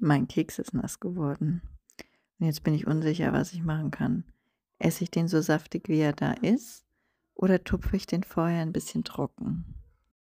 Mein Keks ist nass geworden. Und jetzt bin ich unsicher, was ich machen kann. Esse ich den so saftig, wie er da ist? Oder tupfe ich den vorher ein bisschen trocken?